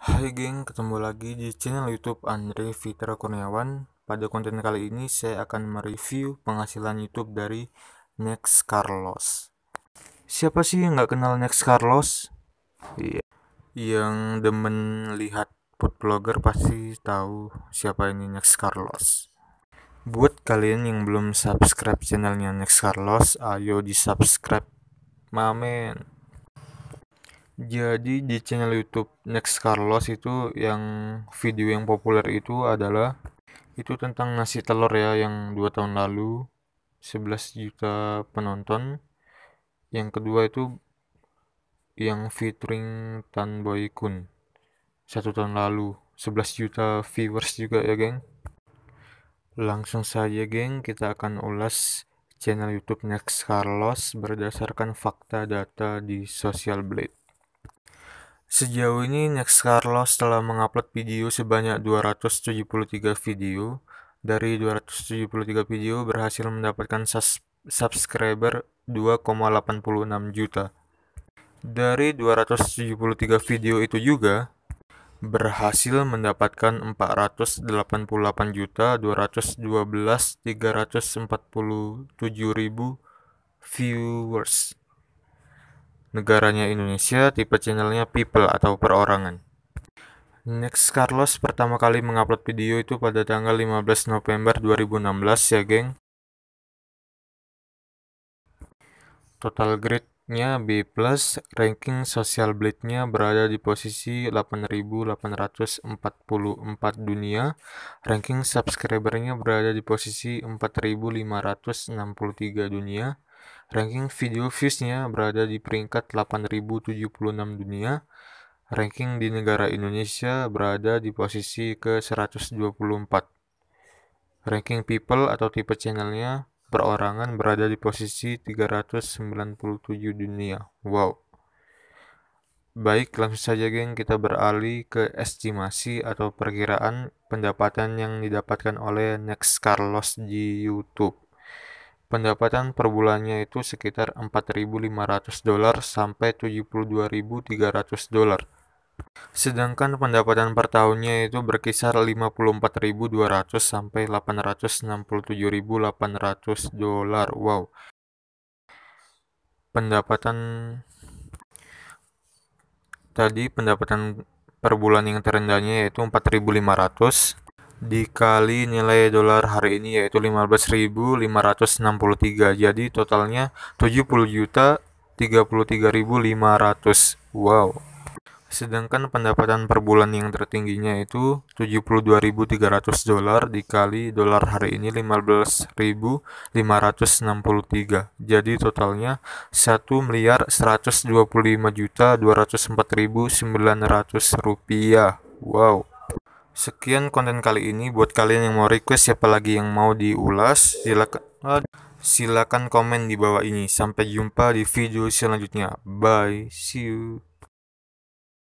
Hai geng, ketemu lagi di channel YouTube Andre Fitra Kurniawan. Pada konten kali ini saya akan mereview penghasilan YouTube dari Next Carlos. Siapa sih yang nggak kenal Next Carlos? Iya. Yang demen lihat food blogger pasti tahu siapa ini Next Carlos. Buat kalian yang belum subscribe channelnya Next Carlos, ayo di subscribe, mamen. Jadi di channel YouTube Next Carlos itu yang video yang populer itu adalah itu tentang nasi telur ya yang dua tahun lalu 11 juta penonton. Yang kedua itu yang featuring Tan Boy Kun satu tahun lalu 11 juta viewers juga ya geng. Langsung saja geng kita akan ulas channel YouTube Next Carlos berdasarkan fakta data di Social Blade. Sejauh ini Next Carlos telah mengupload video sebanyak 273 video. Dari 273 video berhasil mendapatkan subscriber 2,86 juta. Dari 273 video itu juga berhasil mendapatkan 488 juta 212 347 ribu viewers. Negaranya Indonesia, tipe channelnya People atau perorangan. Next Carlos pertama kali mengupload video itu pada tanggal 15 November 2016 ya geng. Total grade-nya B+, ranking social blade-nya berada di posisi 8844 dunia, ranking subscriber-nya berada di posisi 4563 dunia, Ranking video viewsnya berada di peringkat 8076 dunia. Ranking di negara Indonesia berada di posisi ke-124. Ranking people atau tipe channelnya perorangan berada di posisi 397 dunia. Wow. Baik, langsung saja geng kita beralih ke estimasi atau perkiraan pendapatan yang didapatkan oleh Next Carlos di YouTube. Pendapatan per bulannya itu sekitar 4.500 dolar sampai 72.300 dolar. Sedangkan pendapatan per tahunnya itu berkisar 54.200 sampai 867.800 dolar. Wow. Pendapatan tadi pendapatan per bulan yang terendahnya yaitu 4.500 dikali nilai dolar hari ini yaitu 15.563 jadi totalnya 70 juta 33.500 wow sedangkan pendapatan per bulan yang tertingginya itu 72.300 dolar dikali dolar hari ini 15.563 jadi totalnya 1 miliar 125 juta 204.900 rupiah wow Sekian konten kali ini. Buat kalian yang mau request siapa lagi yang mau diulas, silakan silakan komen di bawah ini. Sampai jumpa di video selanjutnya. Bye, see you.